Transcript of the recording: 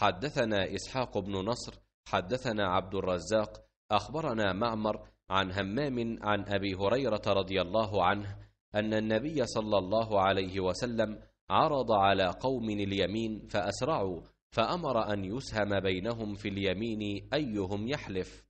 حدثنا إسحاق بن نصر حدثنا عبد الرزاق أخبرنا معمر عن همام عن أبي هريرة رضي الله عنه أن النبي صلى الله عليه وسلم عرض على قوم اليمين فأسرعوا فأمر أن يسهم بينهم في اليمين أيهم يحلف